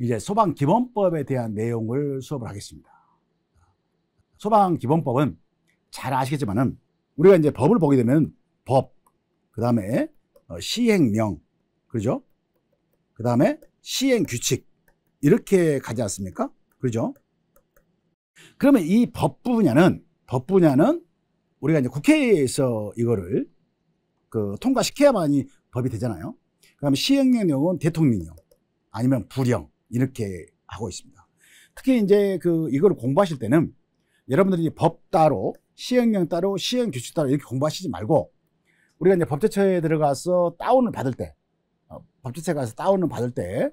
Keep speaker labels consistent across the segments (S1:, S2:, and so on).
S1: 이제 소방 기본법에 대한 내용을 수업을 하겠습니다. 소방 기본법은 잘 아시겠지만은 우리가 이제 법을 보게 되면 법, 그 다음에 어, 시행령, 그죠그 다음에 시행 규칙 이렇게 가지 않습니까? 그죠 그러면 이 법 분야는 법 분야는 우리가 이제 국회에서 이거를 그 통과시켜야만이 법이 되잖아요. 그다음 시행령은 대통령령 아니면 부령 이렇게 하고 있습니다. 특히 이제 그 이걸 공부하실 때는 여러분들이 법 따로 시행령 따로 시행 규칙 따로 이렇게 공부하시지 말고 우리가 이제 법제처에 들어가서 다운을 받을 때 어, 법제처에 가서 다운을 받을 때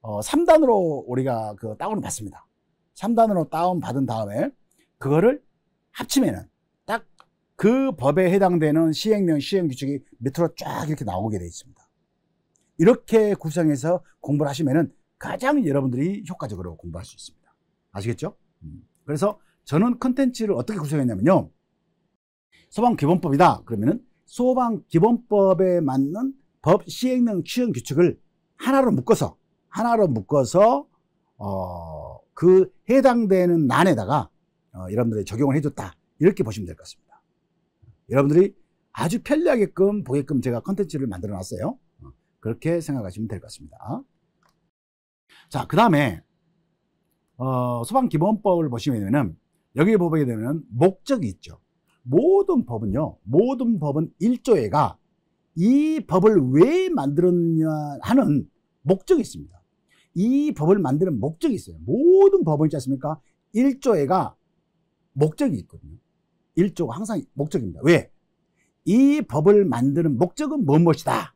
S1: 어, 3단으로 우리가 그 다운을 받습니다. 3단으로 다운 받은 다음에 그거를 합치면은 딱 그 법에 해당되는 시행령 시행 규칙이 밑으로 쫙 이렇게 나오게 되어 있습니다. 이렇게 구성해서 공부를 하시면은 가장 여러분들이 효과적으로 공부할 수 있습니다. 아시겠죠? 음. 그래서 저는 컨텐츠를 어떻게 구성했냐면요. 소방 기본법이다. 그러면은 소방 기본법에 맞는 법 시행령 취행 규칙을 하나로 묶어서 하나로 묶어서 어, 그 해당되는 난에다가 어, 여러분들이 적용을 해줬다 이렇게 보시면 될 것 같습니다. 여러분들이 아주 편리하게끔 보게끔 제가 컨텐츠를 만들어 놨어요. 어, 그렇게 생각하시면 될 것 같습니다. 자, 그 다음에, 어, 소방기본법을 보시면은, 여기 보게 되면 목적이 있죠. 모든 법은요, 모든 법은 일조회가 이 법을 왜 만들었냐 하는 목적이 있습니다. 이 법을 만드는 목적이 있어요. 모든 법을 있지 않습니까? 일조회가 목적이 있거든요. 일조가 항상 목적입니다. 왜? 이 법을 만드는 목적은 무엇이다?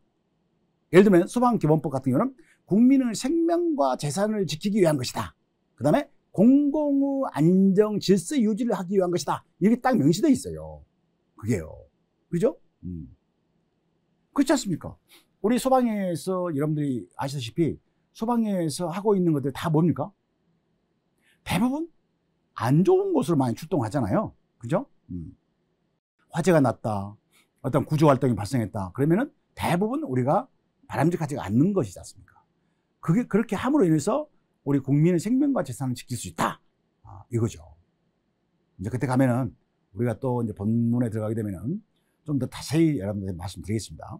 S1: 예를 들면 소방기본법 같은 경우는 국민의 생명과 재산을 지키기 위한 것이다. 그 다음에 공공의 안정 질서 유지를 하기 위한 것이다. 이게 딱 명시되어 있어요. 그게요. 그죠? 음. 그렇지 않습니까? 우리 소방에서 여러분들이 아시다시피 소방에서 하고 있는 것들 다 뭡니까? 대부분 안 좋은 곳으로 많이 출동하잖아요. 그죠? 음. 화재가 났다. 어떤 구조 활동이 발생했다. 그러면은 대부분 우리가 바람직하지 않는 것이지 않습니까? 그게 그렇게 함으로 인해서 우리 국민의 생명과 재산을 지킬 수 있다. 아, 이거죠. 이제 그때 가면은 우리가 또 이제 본문에 들어가게 되면은 좀 더 자세히 여러분들 말씀드리겠습니다.